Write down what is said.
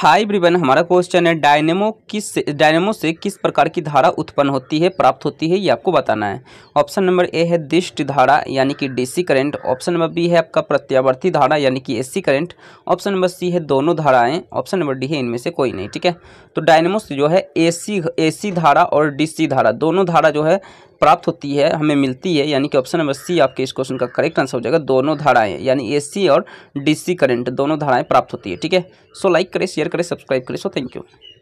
high ब्रिबन हमारा question है dynamo किस डायनेमो से किस प्रकार की धारा उत्पन्न होती है प्राप्त होती है ये आपको बताना है ऑप्शन नंबर ए है दिष्ट धारा यानी कि DC current option number B है आपका प्रत्यावर्ती धारा यानी कि AC current option number C है दोनों धाराएं ऑप्शन नंबर डी है इनमें से कोई नहीं ठीक है तो डायनेमो जो है ए सी धारा और डी धारा दोनों धारा जो है प्राप्त होती है हमें मिलती है यानी कि ऑप्शन नंबर सी आपके इस क्वेश्चन का करेक्ट आंसर हो जाएगा दोनों धाराएं यानी एसी और डीसी करंट दोनों धाराएं प्राप्त होती है ठीक है सो लाइक करें शेयर करें सब्सक्राइब करें सो थैंक यू